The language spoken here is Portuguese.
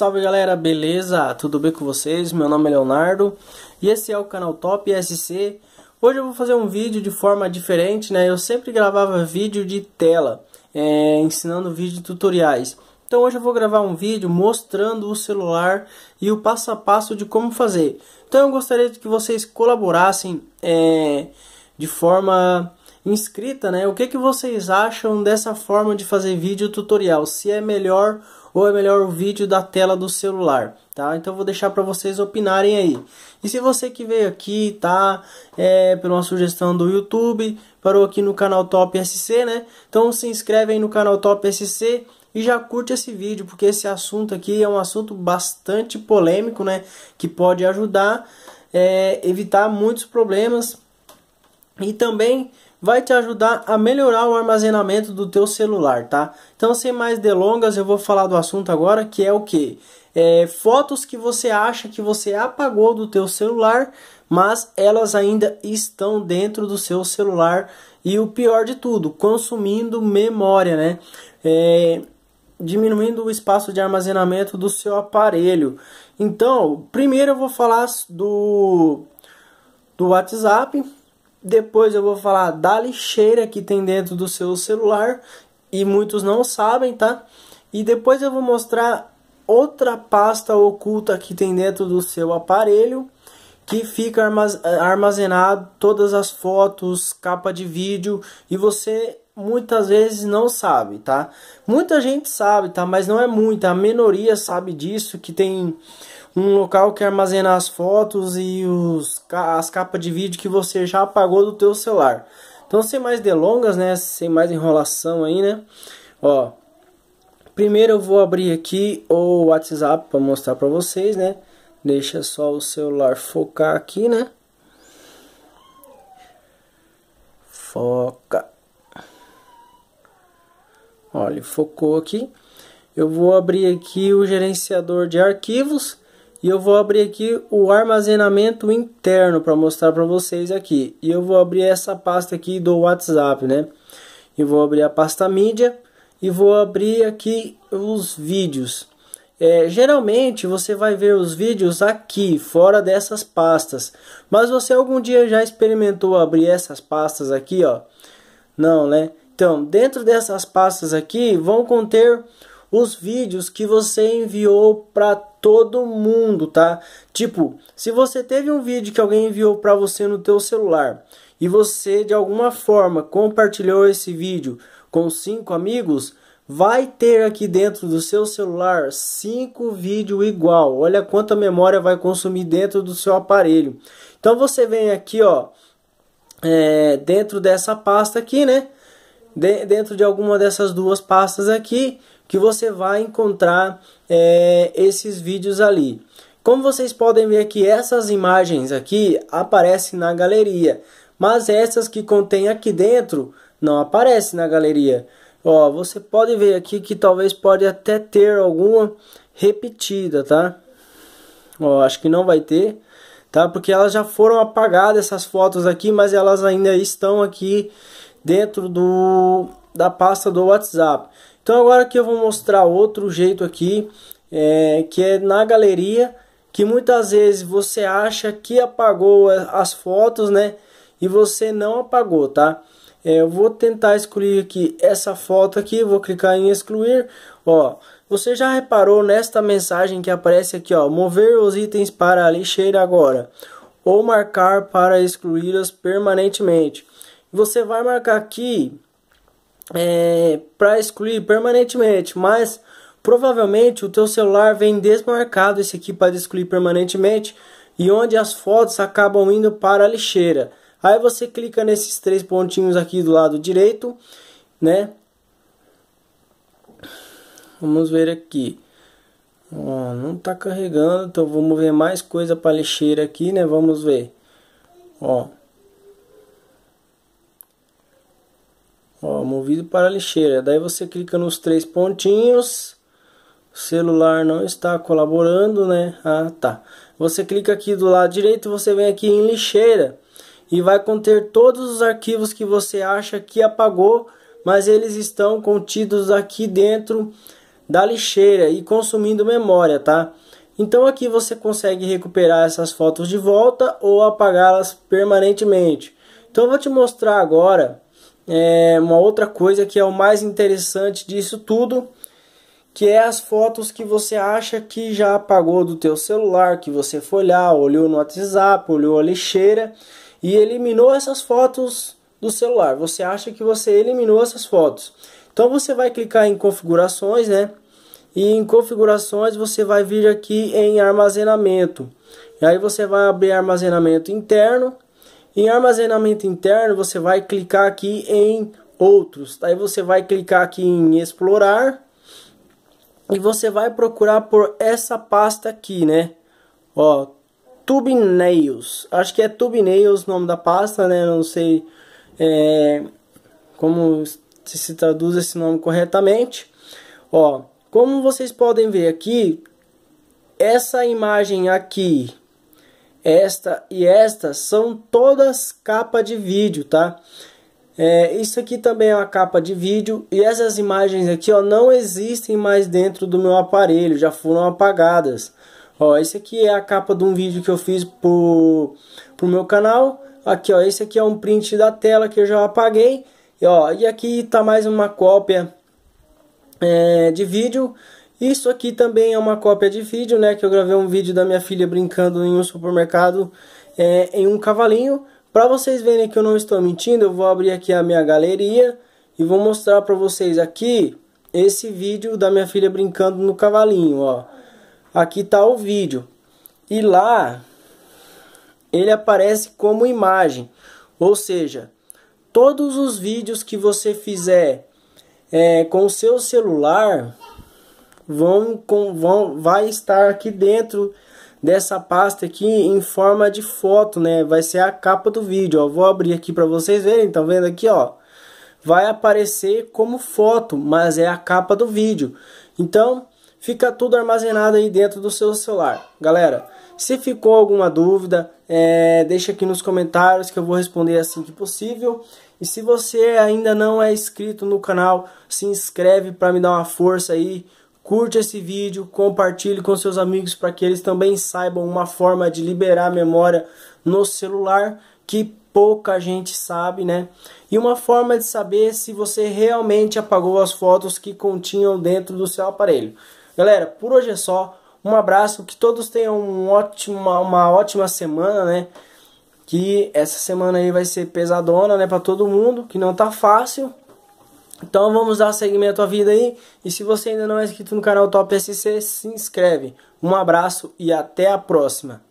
Salve galera, beleza? Tudo bem com vocês? Meu nome é Leonardo e esse é o canal Top SC. Hoje eu vou fazer um vídeo de forma diferente, né? Eu sempre gravava vídeo de tela, é, ensinando vídeo tutoriais. Então hoje eu vou gravar um vídeo mostrando o celular e o passo a passo de como fazer. Então eu gostaria que vocês colaborassem é, de forma inscrita, né? O que, que vocês acham dessa forma de fazer vídeo tutorial? Se é melhor ou é melhor o vídeo da tela do celular, tá? Então vou deixar para vocês opinarem aí. E se você que veio aqui, tá? É, por uma sugestão do YouTube, parou aqui no canal Top SC, né? Então se inscreve aí no canal Top SC e já curte esse vídeo, porque esse assunto aqui é um assunto bastante polêmico, né? Que pode ajudar é, evitar muitos problemas e também vai te ajudar a melhorar o armazenamento do teu celular, tá? Então, sem mais delongas, eu vou falar do assunto agora, que é o que? É, fotos que você acha que você apagou do teu celular, mas elas ainda estão dentro do seu celular e o pior de tudo, consumindo memória, né? É, diminuindo o espaço de armazenamento do seu aparelho. Então, primeiro eu vou falar do do WhatsApp, depois eu vou falar da lixeira que tem dentro do seu celular e muitos não sabem, tá? E depois eu vou mostrar outra pasta oculta que tem dentro do seu aparelho que fica armazenado todas as fotos, capa de vídeo e você muitas vezes não sabe, tá? Muita gente sabe, tá? Mas não é muita. A minoria sabe disso, que tem um local que armazena as fotos e os, as capas de vídeo que você já apagou do teu celular. Então, sem mais delongas, né? Sem mais enrolação aí, né? Ó, primeiro eu vou abrir aqui o WhatsApp para mostrar para vocês, né? Deixa só o celular focar aqui, né? Foca. Olha, focou aqui. Eu vou abrir aqui o gerenciador de arquivos e eu vou abrir aqui o armazenamento interno para mostrar para vocês aqui. E eu vou abrir essa pasta aqui do WhatsApp, né? E vou abrir a pasta mídia e vou abrir aqui os vídeos. É, geralmente você vai ver os vídeos aqui, fora dessas pastas. Mas você algum dia já experimentou abrir essas pastas aqui, ó? Não, né? Então, dentro dessas pastas aqui vão conter os vídeos que você enviou para todo mundo, tá? Tipo, se você teve um vídeo que alguém enviou para você no teu celular e você de alguma forma compartilhou esse vídeo com cinco amigos, vai ter aqui dentro do seu celular cinco vídeos igual. Olha quanta memória vai consumir dentro do seu aparelho. Então você vem aqui, ó, é, dentro dessa pasta aqui, né? de, dentro de alguma dessas duas pastas aqui que você vai encontrar é, esses vídeos ali. Como vocês podem ver que essas imagens aqui aparecem na galeria, mas essas que contém aqui dentro não aparecem na galeria. Ó, você pode ver aqui que talvez pode até ter alguma repetida, tá? Ó, acho que não vai ter, tá? Porque elas já foram apagadas essas fotos aqui, mas elas ainda estão aqui dentro do, da pasta do WhatsApp. Então agora que eu vou mostrar outro jeito aqui, é, que é na galeria, que muitas vezes você acha que apagou as fotos, né? E você não apagou, tá? É, eu vou tentar excluir aqui essa foto aqui, vou clicar em excluir, ó. Você já reparou nesta mensagem que aparece aqui, ó, mover os itens para a lixeira agora, ou marcar para excluí-las permanentemente você vai marcar aqui é, para excluir permanentemente, mas provavelmente o teu celular vem desmarcado esse aqui para excluir permanentemente e onde as fotos acabam indo para a lixeira. Aí você clica nesses três pontinhos aqui do lado direito, né? Vamos ver aqui. Ó, não está carregando, então vamos ver mais coisa para lixeira aqui, né? Vamos ver. Ó. Ó, movido para a lixeira. Daí você clica nos três pontinhos. O celular não está colaborando, né? Ah, tá. Você clica aqui do lado direito, você vem aqui em lixeira e vai conter todos os arquivos que você acha que apagou, mas eles estão contidos aqui dentro da lixeira e consumindo memória, tá? Então aqui você consegue recuperar essas fotos de volta ou apagá-las permanentemente. Então eu vou te mostrar agora é uma outra coisa que é o mais interessante disso tudo, que é as fotos que você acha que já apagou do teu celular, que você foi olhar, olhou no WhatsApp, olhou a lixeira e eliminou essas fotos do celular. Você acha que você eliminou essas fotos. Então você vai clicar em configurações, né? E em configurações você vai vir aqui em armazenamento. E aí você vai abrir armazenamento interno em armazenamento interno, você vai clicar aqui em outros. Aí você vai clicar aqui em explorar e você vai procurar por essa pasta aqui, né? Ó, Tube Nails. Acho que é Tube Nails o nome da pasta, né? Não sei é, como se traduz esse nome corretamente. Ó, como vocês podem ver aqui, essa imagem aqui esta e estas são todas capa de vídeo, tá? É, isso aqui também é uma capa de vídeo e essas imagens aqui ó, não existem mais dentro do meu aparelho, já foram apagadas. Ó, esse aqui é a capa de um vídeo que eu fiz pro, pro meu canal. Aqui ó, esse aqui é um print da tela que eu já apaguei. E, ó, e aqui tá mais uma cópia é, de vídeo isso aqui também é uma cópia de vídeo, né? Que eu gravei um vídeo da minha filha brincando em um supermercado é, em um cavalinho. Para vocês verem que eu não estou mentindo, eu vou abrir aqui a minha galeria e vou mostrar para vocês aqui esse vídeo da minha filha brincando no cavalinho, ó. Aqui tá o vídeo. E lá ele aparece como imagem. Ou seja, todos os vídeos que você fizer é, com o seu celular vão, com, vão vai estar aqui dentro dessa pasta aqui em forma de foto, né? Vai ser a capa do vídeo, ó. Vou abrir aqui para vocês verem, tá vendo aqui, ó? Vai aparecer como foto, mas é a capa do vídeo. Então, fica tudo armazenado aí dentro do seu celular. Galera, se ficou alguma dúvida, é, deixa aqui nos comentários que eu vou responder assim que possível. E se você ainda não é inscrito no canal, se inscreve para me dar uma força aí. Curte esse vídeo, compartilhe com seus amigos para que eles também saibam uma forma de liberar a memória no celular que pouca gente sabe, né? E uma forma de saber se você realmente apagou as fotos que continham dentro do seu aparelho. Galera, por hoje é só. Um abraço, que todos tenham um ótima, uma ótima semana, né? Que essa semana aí vai ser pesadona, né, para todo mundo, que não tá fácil. Então vamos dar seguimento à vida aí. E se você ainda não é inscrito no canal Top SC, se inscreve. Um abraço e até a próxima.